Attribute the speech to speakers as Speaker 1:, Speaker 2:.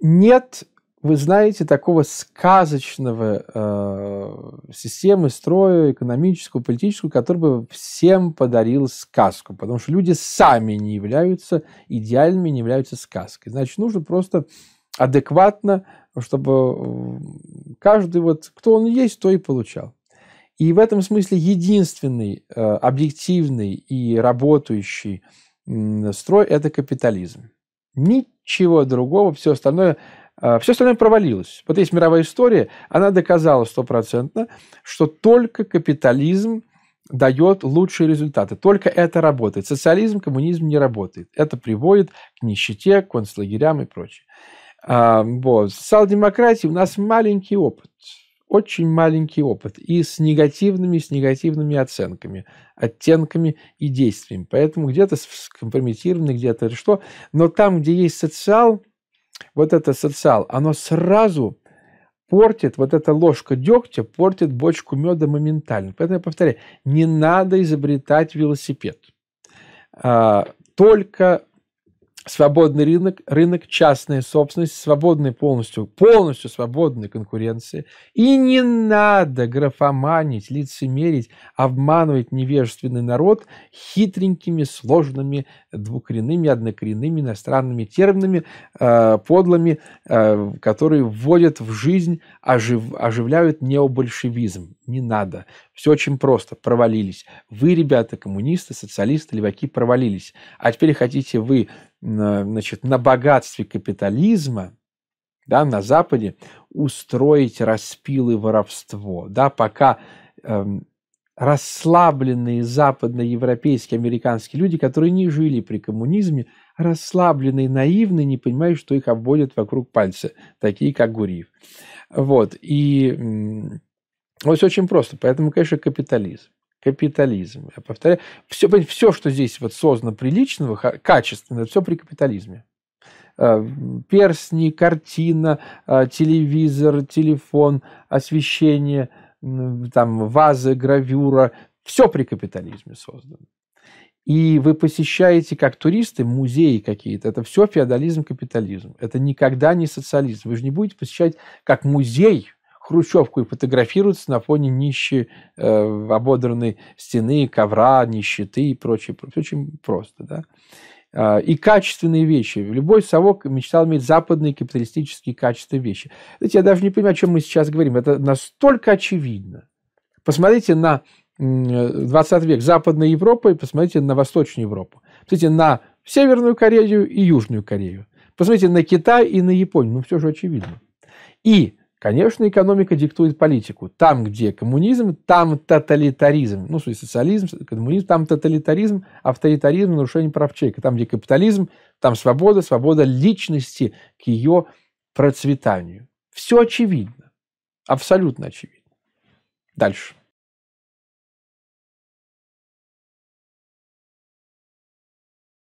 Speaker 1: нет, вы знаете, такого сказочного э, системы, строя, экономическую, политическую, который бы всем подарил сказку. Потому что люди сами не являются идеальными, не являются сказкой. Значит, нужно просто адекватно, чтобы каждый вот, кто он есть, то и получал. И в этом смысле единственный э, объективный и работающий строй – это капитализм. Ничего другого, все остальное, а, все остальное провалилось. Вот есть мировая история, она доказала стопроцентно, что только капитализм дает лучшие результаты. Только это работает. Социализм, коммунизм не работает. Это приводит к нищете, к концлагерям и прочее. А, вот. Социал-демократии у нас маленький опыт – очень маленький опыт и с негативными, с негативными оценками, оттенками и действиями. Поэтому где-то скомпрометированы, где-то что. Но там, где есть социал, вот это социал, оно сразу портит, вот эта ложка дегтя портит бочку меда моментально. Поэтому я повторяю, не надо изобретать велосипед. А, только свободный рынок, рынок частная собственность, свободной полностью, полностью свободной конкуренции. И не надо графоманить, лицемерить, обманывать невежественный народ хитренькими, сложными, двукоренными, однокоренными иностранными терминами, э, подлыми, э, которые вводят в жизнь, ожив, оживляют необольшевизм. Не надо. Все очень просто. Провалились. Вы, ребята, коммунисты, социалисты, леваки, провалились. А теперь хотите вы значит, на богатстве капитализма, да, на Западе устроить распилы, воровство, да, пока эм, расслабленные западноевропейские, американские люди, которые не жили при коммунизме, расслабленные, наивные, не понимают, что их обводят вокруг пальца, такие как Гуриев. Вот, и вот все очень просто, поэтому, конечно, капитализм капитализм. Я повторяю, все, все, что здесь вот создано приличного, качественно, все при капитализме. Э, Персни, картина, э, телевизор, телефон, освещение, там, вазы, гравюра. Все при капитализме создано. И вы посещаете как туристы музеи какие-то. Это все феодализм, капитализм. Это никогда не социализм. Вы же не будете посещать как музей – хрущевку и фотографируются на фоне нищей, э, ободранной стены, ковра, нищеты и прочее. все Очень просто, да а, и качественные вещи. Любой совок мечтал иметь западные капиталистические качественные вещи. Знаете, я даже не понимаю, о чем мы сейчас говорим. Это настолько очевидно. Посмотрите на 20 век Западной Европы и посмотрите на Восточную Европу. Посмотрите на Северную Корею и Южную Корею. Посмотрите на Китай и на Японию. Ну, все же очевидно. И Конечно, экономика диктует политику. Там, где коммунизм, там тоталитаризм. Ну, в смысле, социализм, коммунизм, там тоталитаризм, авторитаризм, нарушение прав человека. Там, где капитализм, там свобода, свобода личности к ее процветанию. Все очевидно. Абсолютно очевидно. Дальше.